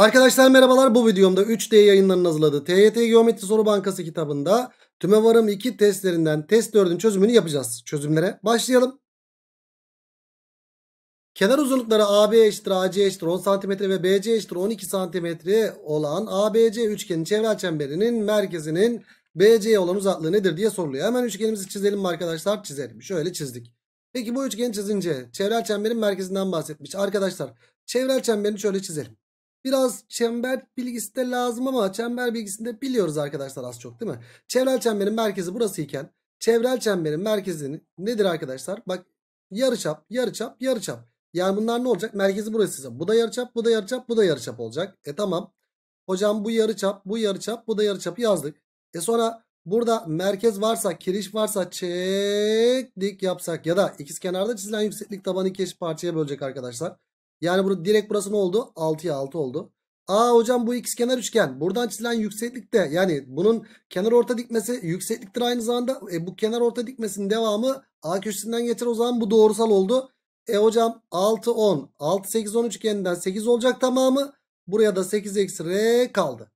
Arkadaşlar merhabalar bu videomda 3D yayınlarının hazırladığı TYT Geometri Soru Bankası kitabında TÜMEVAR'ım 2 testlerinden test 4'ün çözümünü yapacağız. Çözümlere başlayalım. Kenar uzunlukları AB eşittir AC eşittir 10 cm ve BC eşittir 12 cm olan ABC üçgenin çevre çemberinin merkezinin BC'ye olan uzaklığı nedir diye soruluyor. Hemen üçgenimizi çizelim mi arkadaşlar? Çizelim. Şöyle çizdik. Peki bu üçgeni çizince çevre çemberin merkezinden bahsetmiş. Arkadaşlar çevre çemberini şöyle çizelim. Biraz çember bilgisi de lazım ama çember bilgisini de biliyoruz arkadaşlar az çok değil mi? Çevrel çemberin merkezi burasıyken çevrel çemberin merkezini nedir arkadaşlar? Bak yarıçap, yarıçap, yarıçap. Yani bunlar ne olacak? Merkezi burası size. Bu da yarıçap, bu da yarıçap, bu da yarıçap olacak. E tamam. Hocam bu yarıçap, bu yarıçap, bu da yarıçap yazdık. E sonra burada merkez varsa, kiriş varsa çeklik yapsak ya da ikiz kenarda çizilen yükseklik tabanı iki eşit parçaya bölecek arkadaşlar. Yani bunu direkt burası ne oldu? 6'ya 6 oldu. Aa hocam bu kenar üçgen. Buradan çizilen yükseklik de yani bunun kenar orta dikmesi yüksekliktir aynı zamanda. E, bu kenar orta dikmesinin devamı A köşesinden geçer o zaman bu doğrusal oldu. E hocam 6 10 6 8 10 üçgeninden 8 olacak tamamı. Buraya da 8 eksi R kaldı.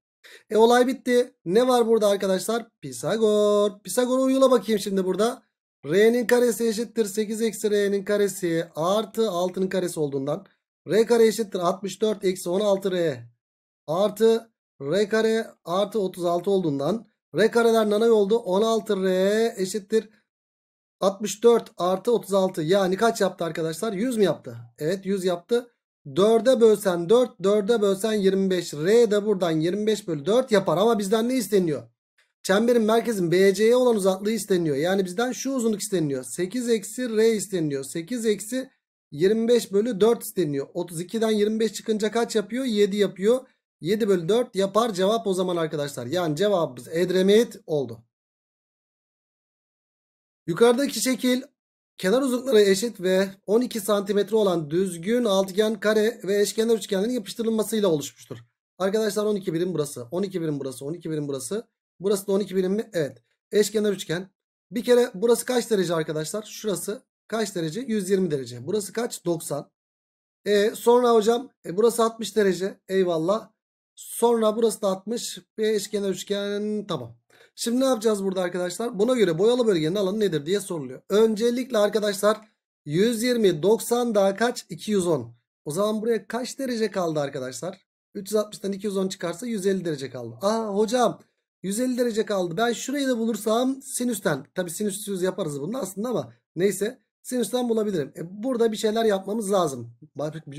E olay bitti. Ne var burada arkadaşlar? Pisagor. Pisagor'u uygula bakayım şimdi burada. R'nin karesi eşittir 8 eksi R'nin karesi artı 6'nın karesi olduğundan. R kare eşittir 64 eksi 16 R artı R kare artı 36 olduğundan R kareler nanay oldu. 16 R eşittir 64 artı 36 yani kaç yaptı arkadaşlar? 100 mi yaptı? Evet 100 yaptı. 4'e bölsen 4, 4'e bölsen 25. R de buradan 25 bölü 4 yapar ama bizden ne isteniyor? Çemberin merkezin BC'ye olan uzaklığı isteniyor. Yani bizden şu uzunluk isteniyor. 8 eksi R isteniyor. 8 eksi 25 bölü 4 isteniyor. 32'den 25 çıkınca kaç yapıyor? 7 yapıyor. 7 bölü 4 yapar cevap o zaman arkadaşlar. Yani cevabımız Edremit oldu. Yukarıdaki şekil kenar uzunlukları eşit ve 12 santimetre olan düzgün altıgen kare ve eşkenar üçgenlerin yapıştırılmasıyla oluşmuştur. Arkadaşlar 12 birim burası. 12 birim burası. 12 birim burası. Burası da 12 birim mi? Evet. Eşkenar üçgen. Bir kere burası kaç derece arkadaşlar? Şurası Kaç derece? 120 derece. Burası kaç? 90. E, sonra hocam e, burası 60 derece. Eyvallah. Sonra burası da 60. Bir eşkenar üçgen tamam. Şimdi ne yapacağız burada arkadaşlar? Buna göre boyalı bölgenin alanı nedir diye soruluyor. Öncelikle arkadaşlar 120, 90 daha kaç? 210. O zaman buraya kaç derece kaldı arkadaşlar? 360'tan 210 çıkarsa 150 derece kaldı. Aa hocam 150 derece kaldı. Ben şurayı da bulursam sinüsten. Tabi sinüsüz yaparız bunu aslında ama neyse. Sinüsten bulabilirim. E burada bir şeyler yapmamız lazım.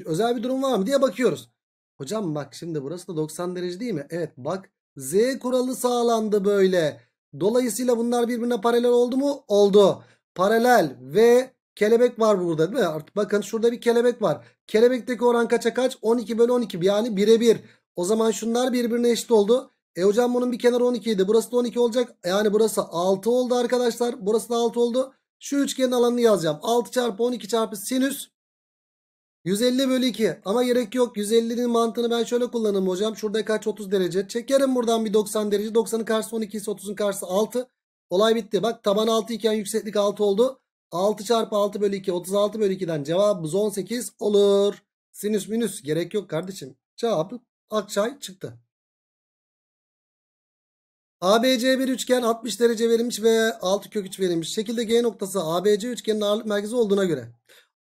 Özel bir durum var mı diye bakıyoruz. Hocam bak şimdi burası da 90 derece değil mi? Evet bak Z kuralı sağlandı böyle. Dolayısıyla bunlar birbirine paralel oldu mu? Oldu. Paralel ve kelebek var burada değil mi? Artık bakın şurada bir kelebek var. Kelebekteki oran kaça kaç? 12 bölü 12 yani birebir. O zaman şunlar birbirine eşit oldu. E hocam bunun bir kenarı 12 idi. Burası da 12 olacak. E, yani burası 6 oldu arkadaşlar. Burası da 6 oldu. Şu üçgenin alanını yazacağım. 6 çarpı 12 çarpı sinüs 150 bölü 2 ama gerek yok 150'nin mantığını ben şöyle kullanırım hocam şurada kaç 30 derece çekerim buradan bir 90 derece 90'ın karşısı 12 ise 30'un karşısı 6 olay bitti bak taban 6 iken yükseklik 6 oldu 6 çarpı 6 bölü 2 36 bölü 2'den cevabımız 18 olur sinüs minüs gerek yok kardeşim cevabı Akçay çıktı. ABC bir üçgen 60 derece verilmiş ve 6 kök 3 verilmiş. Şekilde G noktası ABC üçgenin ağırlık merkezi olduğuna göre.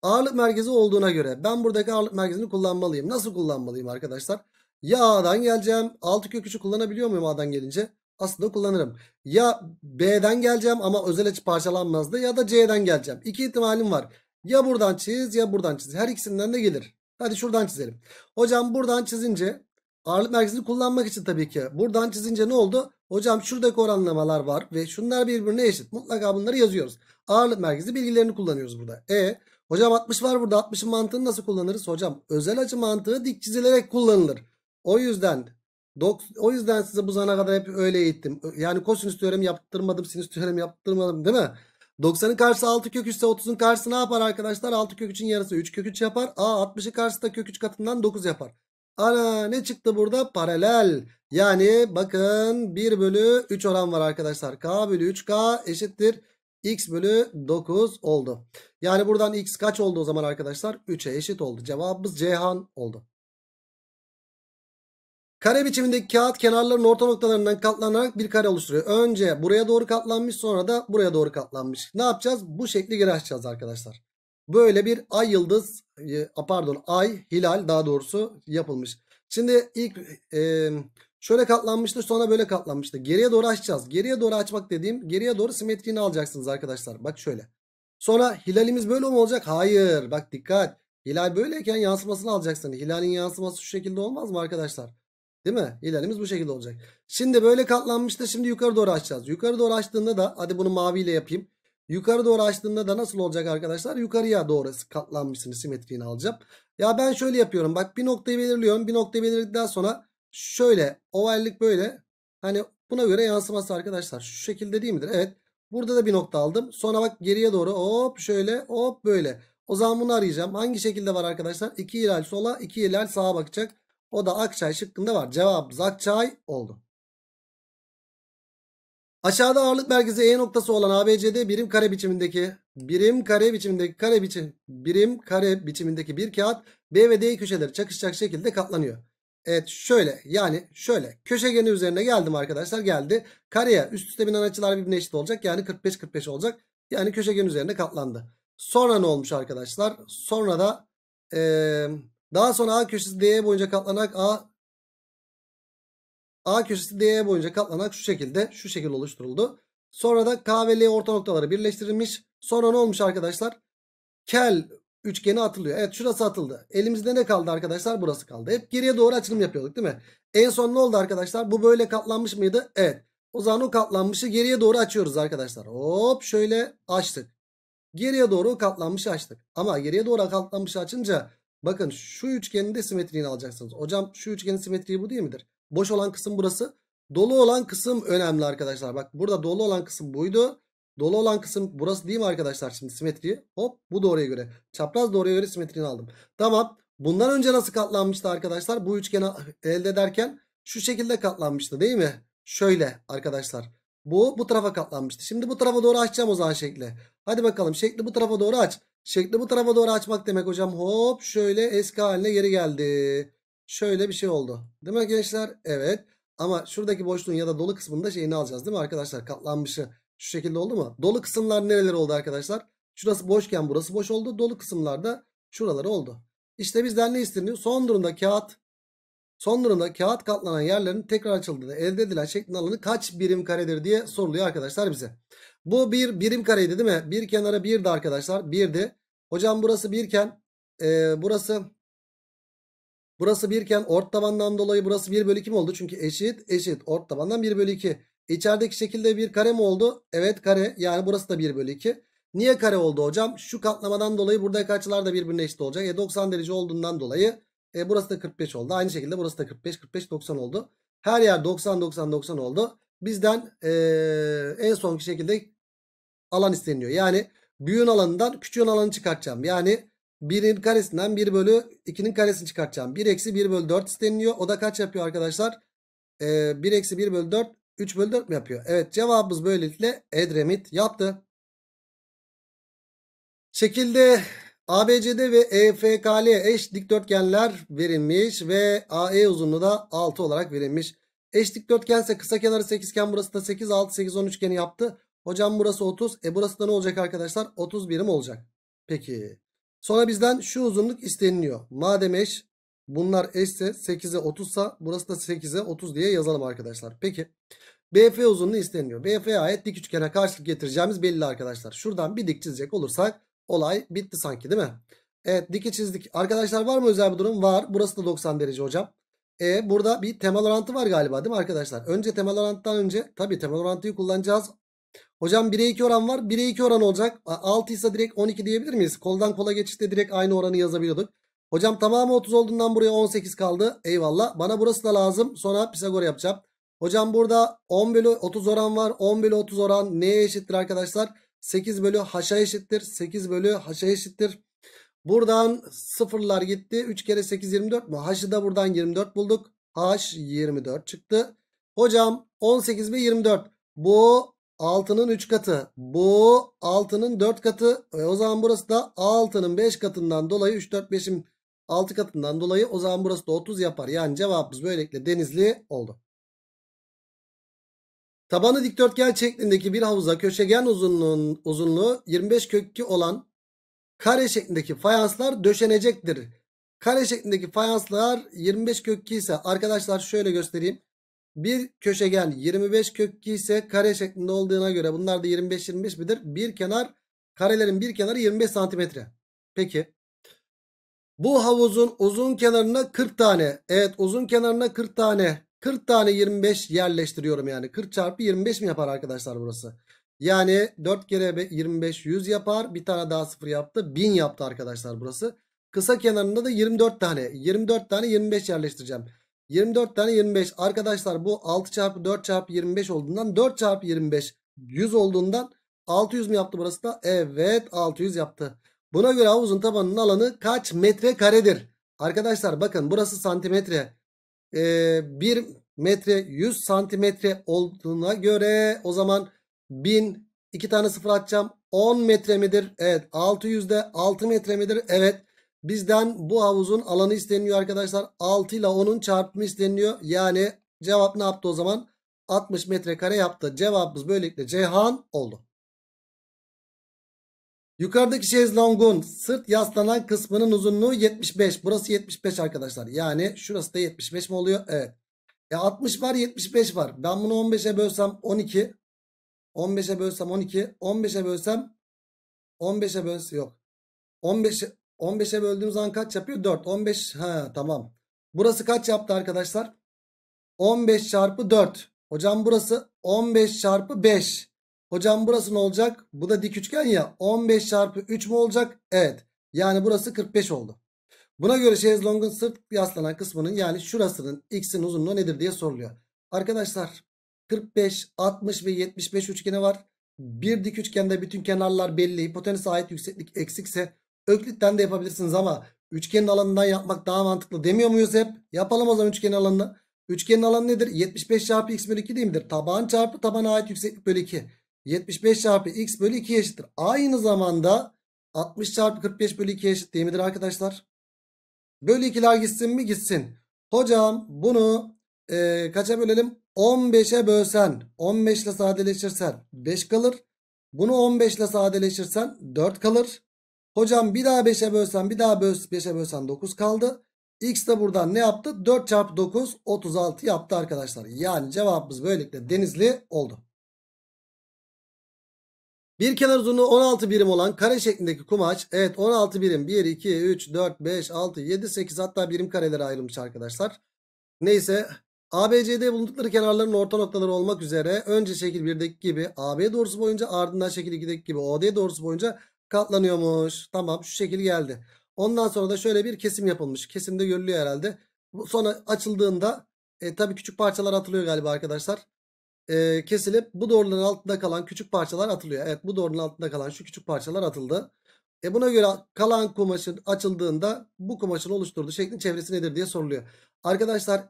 Ağırlık merkezi olduğuna göre ben buradaki ağırlık merkezini kullanmalıyım. Nasıl kullanmalıyım arkadaşlar? Ya A'dan geleceğim. 6 kök 3'ü kullanabiliyor muyum A'dan gelince? Aslında kullanırım. Ya B'den geleceğim ama özel açı parçalanmazdı ya da C'den geleceğim. İki ihtimalim var. Ya buradan çiz ya buradan çiz. Her ikisinden de gelir. Hadi şuradan çizelim. Hocam buradan çizince ağırlık merkezini kullanmak için tabii ki. Buradan çizince ne oldu? Hocam şuradaki oranlamalar var ve şunlar birbirine eşit. Mutlaka bunları yazıyoruz. Ağırlık merkezi bilgilerini kullanıyoruz burada. E hocam 60 var burada. 60'ın mantığını nasıl kullanırız? Hocam özel açı mantığı dik çizilerek kullanılır. O yüzden o yüzden size bu zamana kadar hep öyle eğittim. Yani kosinüs teoremi yaptırmadım, sinüs teoremi yaptırmadım değil mi? 90'ın karşısı 6 kök 3 ise 30'un karşısı ne yapar arkadaşlar? 6 kök 3'ün yarısı 3 kök 3 yapar. A 60'ın karşısı da kök 3 katından 9 yapar. Ana ne çıktı burada? Paralel. Yani bakın 1 bölü 3 oran var arkadaşlar. K bölü 3K eşittir. X bölü 9 oldu. Yani buradan X kaç oldu o zaman arkadaşlar? 3'e eşit oldu. Cevabımız Cihan oldu. Kare biçimindeki kağıt kenarların orta noktalarından katlanarak bir kare oluşturuyor. Önce buraya doğru katlanmış sonra da buraya doğru katlanmış. Ne yapacağız? Bu şekli geri açacağız arkadaşlar. Böyle bir ay yıldız e, pardon ay hilal daha doğrusu yapılmış. Şimdi ilk e, şöyle katlanmıştı sonra böyle katlanmıştı. Geriye doğru açacağız. Geriye doğru açmak dediğim geriye doğru simetriğini alacaksınız arkadaşlar. Bak şöyle. Sonra hilalimiz böyle mi olacak? Hayır. Bak dikkat. Hilal böyleyken yansımasını alacaksın. Hilalin yansıması şu şekilde olmaz mı arkadaşlar? Değil mi? Hilalimiz bu şekilde olacak. Şimdi böyle katlanmıştı. Şimdi yukarı doğru açacağız. Yukarı doğru açtığında da hadi bunu maviyle yapayım. Yukarı doğru açtığında da nasıl olacak arkadaşlar? Yukarıya doğru katlanmışsınız simetriğini alacağım. Ya ben şöyle yapıyorum. Bak bir noktayı belirliyorum. Bir noktayı belirledikten sonra şöyle ovallık böyle. Hani buna göre yansıması arkadaşlar. Şu şekilde değil midir? Evet. Burada da bir nokta aldım. Sonra bak geriye doğru hop şöyle hop böyle. O zaman bunu arayacağım. Hangi şekilde var arkadaşlar? 2 hilal sola 2 hilal sağa bakacak. O da Akçay şıkkında var. Cevabımız Akçay oldu. Aşağıda ağırlık merkezi E noktası olan ABCD birim kare biçimindeki birim kare biçimindeki kare biçim birim kare biçimindeki bir kağıt B ve D köşeleri çakışacak şekilde katlanıyor. Evet şöyle yani şöyle köşegeni üzerine geldim arkadaşlar geldi. Kareye üst üste binen açılar birbirine eşit olacak yani 45-45 olacak. Yani köşegen üzerine katlandı. Sonra ne olmuş arkadaşlar? Sonra da ee, daha sonra A köşesi D'ye boyunca katlanarak A A köşesi DE boyunca katlanarak şu şekilde şu şekilde oluşturuldu. Sonra da K ve L orta noktaları birleştirilmiş. Sonra ne olmuş arkadaşlar? Kel üçgeni atılıyor. Evet şurası atıldı. Elimizde ne kaldı arkadaşlar? Burası kaldı. Hep geriye doğru açılım yapıyorduk değil mi? En son ne oldu arkadaşlar? Bu böyle katlanmış mıydı? Evet. O zaman o katlanmışı geriye doğru açıyoruz arkadaşlar. Hop şöyle açtık. Geriye doğru katlanmışı açtık. Ama geriye doğru katlanmışı açınca bakın şu üçgenin de simetriğini alacaksınız. Hocam şu üçgenin simetriği bu değil midir? Boş olan kısım burası. Dolu olan kısım önemli arkadaşlar. Bak burada dolu olan kısım buydu. Dolu olan kısım burası değil mi arkadaşlar? Şimdi simetriyi hop bu doğruya göre. Çapraz doğruya göre simetriyi aldım. Tamam. Bundan önce nasıl katlanmıştı arkadaşlar? Bu üçgeni elde ederken şu şekilde katlanmıştı değil mi? Şöyle arkadaşlar. Bu bu tarafa katlanmıştı. Şimdi bu tarafa doğru açacağım o zaman şekli. Hadi bakalım şekli bu tarafa doğru aç. Şekli bu tarafa doğru açmak demek hocam. Hop şöyle eski haline geri geldi şöyle bir şey oldu. Değil mi gençler? Evet. Ama şuradaki boşluğun ya da dolu kısmında şeyini alacağız değil mi arkadaşlar? Katlanmışı şu şekilde oldu mu? Dolu kısımlar nereler oldu arkadaşlar? Şurası boşken burası boş oldu. Dolu kısımlarda şuraları oldu. İşte bizden ne isteniyor? Son durumda kağıt son durumda kağıt katlanan yerlerin tekrar açıldığında elde edilen şeklin alanı kaç birim karedir diye soruluyor arkadaşlar bize. Bu bir birim kareydi değil mi? Bir kenara birdi arkadaşlar. Birdi. Hocam burası birken e, burası Burası birken ort tabandan dolayı burası 1 bölü 2 mi oldu? Çünkü eşit eşit ort tabandan 1 bölü 2. İçerideki şekilde bir kare mi oldu? Evet kare yani burası da 1 bölü 2. Niye kare oldu hocam? Şu katlamadan dolayı buradaki açılar da birbirine eşit olacak. E 90 derece olduğundan dolayı e, burası da 45 oldu. Aynı şekilde burası da 45 45 90 oldu. Her yer 90 90 90 oldu. Bizden e, en sonki şekilde alan isteniyor. Yani büyüğün alanından küçüğün alanı çıkartacağım. Yani 1'in karesinden 1 bölü 2'nin karesini çıkartacağım. 1 eksi 1 bölü 4 isteniliyor. O da kaç yapıyor arkadaşlar? Ee, 1 eksi 1 bölü 4 3 bölü 4 mi yapıyor? Evet cevabımız böylelikle Edremit yaptı. Şekilde ABCD ve EFKL eş dikdörtgenler verilmiş ve AE uzunluğu da 6 olarak verilmiş. Eş dikdörtgense kısa kenarı 8 iken burası da 8 6 8 10 üçgeni yaptı. Hocam burası 30. E burası da ne olacak arkadaşlar? 30 birim olacak. Peki. Sonra bizden şu uzunluk isteniliyor. Madem eş bunlar eşse 8'e 30 sa burası da 8'e 30 diye yazalım arkadaşlar. Peki BF uzunluğu isteniliyor. BF'ye ait dik üçgene karşılık getireceğimiz belli arkadaşlar. Şuradan bir dik çizecek olursak olay bitti sanki değil mi? Evet dik çizdik. Arkadaşlar var mı özel bir durum? Var. Burası da 90 derece hocam. E, burada bir temel orantı var galiba değil mi arkadaşlar? Önce temel orantıdan önce tabii temel orantıyı kullanacağız. Hocam 1'e 2 oran var. 1'e 2 oran olacak. 6 ise direkt 12 diyebilir miyiz? Koldan kola geçişte direkt aynı oranı yazabiliyorduk. Hocam tamamı 30 olduğundan buraya 18 kaldı. Eyvallah. Bana burası da lazım. Sonra Pisagor yapacağım. Hocam burada 10 bölü 30 oran var. 10 bölü 30 oran neye eşittir arkadaşlar? 8 bölü haşa eşittir. 8 bölü haşa eşittir. Buradan sıfırlar gitti. 3 kere 8 24 mu? H'ı da buradan 24 bulduk. H 24 çıktı. Hocam 18 ve 24. Bu 6'nın 3 katı. Bu 6'nın 4 katı. E o zaman burası da 6'nın 5 katından dolayı 3, 4, 5'in 6 katından dolayı o zaman burası da 30 yapar. Yani cevabımız böylelikle denizli oldu. Tabanı dikdörtgen şeklindeki bir havuza köşegen uzunluğun, uzunluğu 25 kökü olan kare şeklindeki fayanslar döşenecektir. Kare şeklindeki fayanslar 25 kökü ise arkadaşlar şöyle göstereyim. Bir köşegen 25 kökki ise kare şeklinde olduğuna göre bunlar da 25-25 midir? Bir kenar karelerin bir kenarı 25 santimetre. Peki. Bu havuzun uzun kenarına 40 tane. Evet uzun kenarına 40 tane. 40 tane 25 yerleştiriyorum yani. 40 çarpı 25 mi yapar arkadaşlar burası? Yani 4 kere 25 100 yapar. Bir tane daha 0 yaptı. 1000 yaptı arkadaşlar burası. Kısa kenarında da 24 tane. 24 tane 25 yerleştireceğim. 24 tane 25. Arkadaşlar bu 6 çarpı 4 çarpı 25 olduğundan 4 çarpı 25 100 olduğundan 600 mi yaptı burası da? Evet 600 yaptı. Buna göre havuzun tabanının alanı kaç metre karedir? Arkadaşlar bakın burası santimetre. Ee, 1 metre 100 santimetre olduğuna göre o zaman 1000 2 tane sıfır atacağım. 10 metre midir? Evet. 600'de 6 metre midir? Evet. Bizden bu havuzun alanı isteniyor arkadaşlar. 6 ile 10'un çarpımı isteniyor Yani cevap ne yaptı o zaman? 60 metrekare yaptı. Cevabımız böylelikle Ceyhan oldu. Yukarıdaki şezlongun sırt yaslanan kısmının uzunluğu 75. Burası 75 arkadaşlar. Yani şurası da 75 mi oluyor? Evet. E 60 var 75 var. Ben bunu 15'e bölsem 12. 15'e bölsem 12. 15'e bölsem 15'e bölsem yok. 15 15'e böldüğümüz an kaç yapıyor? 4. 15 ha tamam. Burası kaç yaptı arkadaşlar? 15 çarpı 4. Hocam burası 15 çarpı 5. Hocam burası ne olacak? Bu da dik üçgen ya. 15 çarpı 3 mü olacak? Evet. Yani burası 45 oldu. Buna göre şezlongun sırt yaslanan kısmının yani şurasının x'in uzunluğu nedir diye soruluyor. Arkadaşlar 45, 60 ve 75 üçgeni var. Bir dik üçgende bütün kenarlar belli. Hipotenüse ait yükseklik eksikse Öklitten de yapabilirsiniz ama üçgenin alanından yapmak daha mantıklı demiyor muyuz hep? Yapalım o zaman üçgenin alanını. Üçgenin alanı nedir? 75 çarpı x bölü 2 değil midir? Taban çarpı tabana ait yükseklik bölü 2. 75 çarpı x bölü 2 eşittir. Aynı zamanda 60 çarpı 45 bölü 2 eşit değil midir arkadaşlar? Bölü 2'ler gitsin mi? Gitsin. Hocam bunu e, kaça bölelim? 15'e bölsen 15 ile sadeleşirsen 5 kalır. Bunu 15 ile sadeleşirsen 4 kalır. Hocam bir daha 5'e bölsen, bir daha 5'e bölsen 9 kaldı. X de buradan ne yaptı? 4 çarpı 9 36 yaptı arkadaşlar. Yani cevabımız böylelikle denizli oldu. Bir kenar uzunluğu 16 birim olan kare şeklindeki kumaş. Evet 16 birim. 1, 2, 3, 4, 5, 6, 7, 8 hatta birim karelere ayrılmış arkadaşlar. Neyse ABCD bulundukları kenarların orta noktaları olmak üzere önce şekil 1'deki gibi AB doğrusu boyunca ardından şekil 2'deki gibi OD doğrusu boyunca katlanıyormuş. Tamam şu şekil geldi. Ondan sonra da şöyle bir kesim yapılmış. Kesimde görülüyor herhalde. Sonra açıldığında e, tabii küçük parçalar atılıyor galiba arkadaşlar. E, kesilip bu doğruların altında kalan küçük parçalar atılıyor. Evet bu doğrunun altında kalan şu küçük parçalar atıldı. E buna göre kalan kumaşın açıldığında bu kumaşın oluşturduğu şeklin çevresi nedir diye soruluyor. Arkadaşlar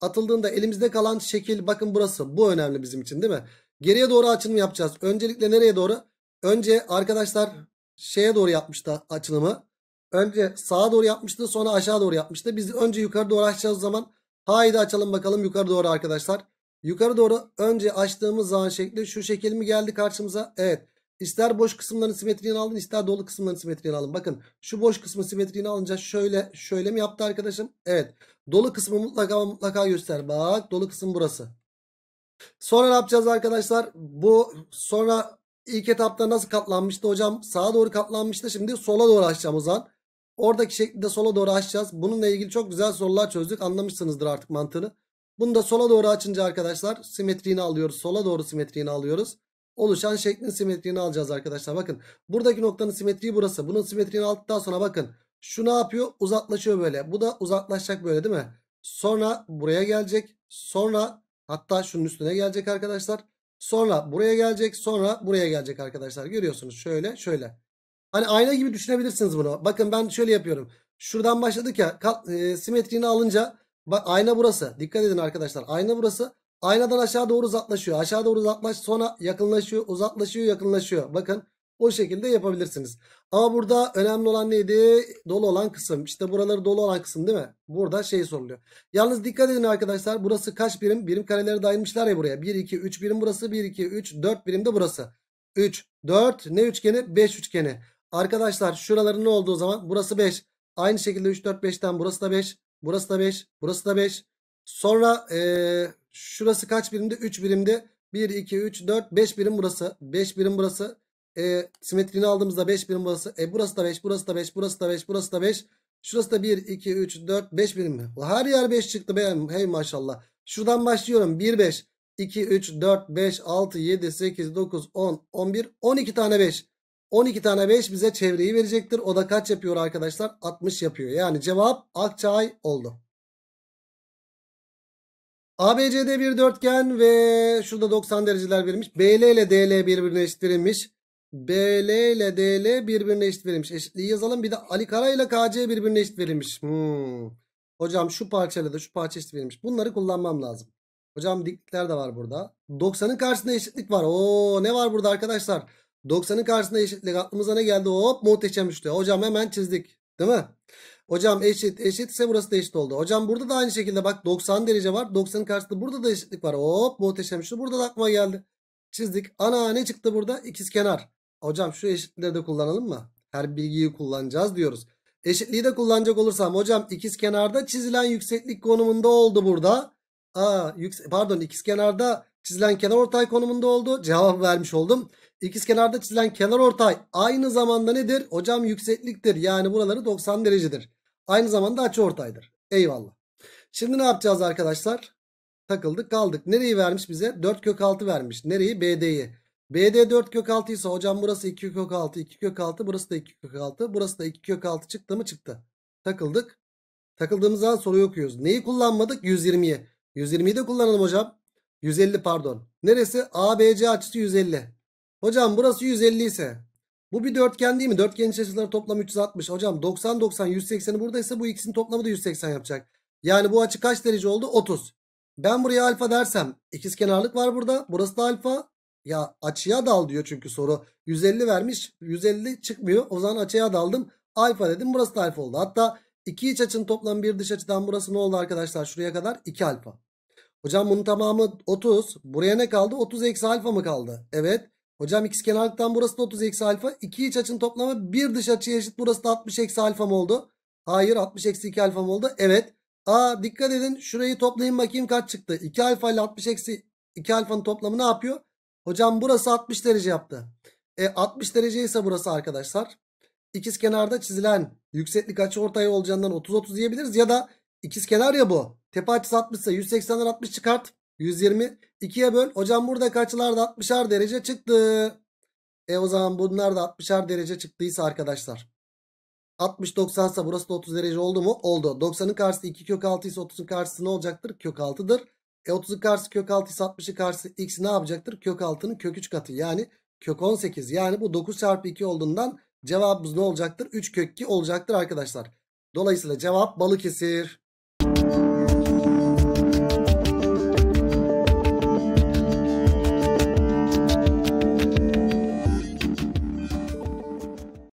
atıldığında elimizde kalan şekil bakın burası. Bu önemli bizim için değil mi? Geriye doğru açılım yapacağız. Öncelikle nereye doğru? Önce arkadaşlar şeye doğru yapmıştı açılımı. Önce sağa doğru yapmıştı sonra aşağı doğru yapmıştı. Biz önce yukarı doğru açacağız zaman haydi açalım bakalım yukarı doğru arkadaşlar. Yukarı doğru önce açtığımız zaman şekli şu şekil mi geldi karşımıza? Evet. İster boş kısımların simetriğini alın ister dolu kısımların simetriğini alın. Bakın şu boş kısmı simetriğini alınca şöyle şöyle mi yaptı arkadaşım? Evet. Dolu kısmı mutlaka mutlaka göster. Bak dolu kısım burası. Sonra ne yapacağız arkadaşlar? Bu sonra İlk etapta nasıl katlanmıştı hocam? Sağa doğru katlanmıştı. Şimdi sola doğru açacağım o zaman. Oradaki şekilde sola doğru açacağız. Bununla ilgili çok güzel sorular çözdük. Anlamışsınızdır artık mantığını. Bunu da sola doğru açınca arkadaşlar simetriğini alıyoruz. Sola doğru simetriğini alıyoruz. Oluşan şeklin simetriğini alacağız arkadaşlar. Bakın buradaki noktanın simetriği burası. Bunun simetriğini aldıktan sonra bakın. Şu ne yapıyor? Uzaklaşıyor böyle. Bu da uzaklaşacak böyle değil mi? Sonra buraya gelecek. Sonra hatta şunun üstüne gelecek arkadaşlar. Sonra buraya gelecek. Sonra buraya gelecek arkadaşlar. Görüyorsunuz şöyle şöyle. Hani ayna gibi düşünebilirsiniz bunu. Bakın ben şöyle yapıyorum. Şuradan başladık ya kat, e, simetriğini alınca bak ayna burası. Dikkat edin arkadaşlar. Ayna burası. Aynadan aşağı doğru uzaklaşıyor. Aşağı doğru uzaklaş sonra yakınlaşıyor uzaklaşıyor yakınlaşıyor. Bakın o şekilde yapabilirsiniz. Ama burada önemli olan neydi? Dolu olan kısım. İşte buraları dolu olan kısım değil mi? Burada şey soruluyor. Yalnız dikkat edin arkadaşlar. Burası kaç birim? Birim kareleri de ya buraya. 1, 2, 3 birim burası. 1, 2, 3, 4 birim de burası. 3, 4 ne üçgeni? 5 üçgeni. Arkadaşlar şuraların ne olduğu zaman? Burası 5. Aynı şekilde 3, 4, 5'ten burası da 5. Burası da 5. Burası da 5. Sonra ee, şurası kaç birimde? 3 birimde. 1, 2, 3, 4, 5 birim burası. 5 birim burası. E, simetrini aldığımızda 5 birim burası. E, burası da 5, burası da 5, burası da 5, burası da 5. Şurası da 1, 2, 3, 4, 5 birim. Her yer 5 çıktı be. Hey maşallah. Şuradan başlıyorum. 1, 5, 2, 3, 4, 5, 6, 7, 8, 9, 10, 11, 12 tane 5. 12 tane 5 bize çevreyi verecektir. O da kaç yapıyor arkadaşlar? 60 yapıyor. Yani cevap Akçay oldu. ABCD bir dörtgen ve şurada 90 dereceler verilmiş. BL ile DL birbirine eşittirilmiş. BL ile DL birbirine eşit verilmiş. Eşitliği yazalım. Bir de Ali Kara ile KC birbirine eşit verilmiş. Hmm. Hocam şu parçayla da şu parça eşit verilmiş. Bunları kullanmam lazım. Hocam diklikler de var burada. 90'ın karşısında eşitlik var. Oo ne var burada arkadaşlar? 90'ın karşısında eşitlik. Aklımıza ne geldi? Hop muhteşem üçlü. Hocam hemen çizdik. Değil mi? Hocam eşit eşit ise burası da eşit oldu. Hocam burada da aynı şekilde bak 90 derece var. 90'ın karşısında burada da eşitlik var. Hop muhteşem üçlü. Burada da aklıma geldi. Çizdik. Ana ne çıktı burada? İkiz kenar. Hocam şu eşitleri de kullanalım mı? Her bilgiyi kullanacağız diyoruz. Eşitliği de kullanacak olursam hocam ikiz kenarda çizilen yükseklik konumunda oldu burada. Aa, yükse pardon ikiz kenarda çizilen kenar ortay konumunda oldu. Cevap vermiş oldum. İkiz kenarda çizilen kenar ortay aynı zamanda nedir? Hocam yüksekliktir. Yani buraları 90 derecedir. Aynı zamanda açı ortaydır. Eyvallah. Şimdi ne yapacağız arkadaşlar? Takıldık kaldık. Nereyi vermiş bize? 4 kök 6 vermiş. Nereyi? BD'yi. BD 4 kök 6 ise hocam burası 2 kök 6 2 kök 6 burası da 2 kök 6 burası da 2 kök 6 çıktı mı çıktı. Takıldık. Takıldığımız zaman soruyu okuyoruz. Neyi kullanmadık? 120'yi. 120'yi de kullanalım hocam. 150 pardon. Neresi? ABC açısı 150. Hocam burası 150 ise bu bir dörtgen değil mi? Dörtgenin açıları toplam 360. Hocam 90 90 180'i buradaysa bu ikisinin toplamı da 180 yapacak. Yani bu açı kaç derece oldu? 30. Ben buraya alfa dersem ikizkenarlık var burada. Burası da alfa. Ya açıya dal diyor çünkü soru. 150 vermiş. 150 çıkmıyor. O zaman açıya daldım. Alfa dedim. Burası da alfa oldu. Hatta iki iç açının toplamı bir dış açıdan burası ne oldu arkadaşlar? Şuraya kadar 2 alfa. Hocam bunun tamamı 30. Buraya ne kaldı? 30 eksi alfa mı kaldı? Evet. Hocam x kenarlıktan burası da 30 eksi alfa. İki iç açının toplamı bir dış açıya eşit. Burası da 60 eksi alfa mı oldu? Hayır 60 eksi 2 alfa mı oldu? Evet. Aa dikkat edin şurayı toplayın bakayım kaç çıktı. 2 alfa ile 60 eksi 2 alfanın toplamı ne yapıyor? Hocam burası 60 derece yaptı. E 60 derece ise burası arkadaşlar. İkiz kenarda çizilen yükseklik açı ortaya olacağından 30-30 diyebiliriz. Ya da ikiz kenar ya bu. Tepe açısı 60 ise 180'den 60 çıkart. 120. 2'ye böl. Hocam buradaki açılar da 60'ar derece çıktı. E o zaman bunlar da 60'ar derece çıktıysa arkadaşlar. 60 90 ise burası da 30 derece oldu mu? Oldu. 90'ın karşısı 2 kök 6 ise 30'un karşısı ne olacaktır? Kök 6'dır. E 30'un karşı kök 6 ise karşı x ne yapacaktır? Kök 6'nın kök 3 katı yani kök 18. Yani bu 9 çarpı 2 olduğundan cevabımız ne olacaktır? 3 kök 2 olacaktır arkadaşlar. Dolayısıyla cevap Balıkesir. Müzik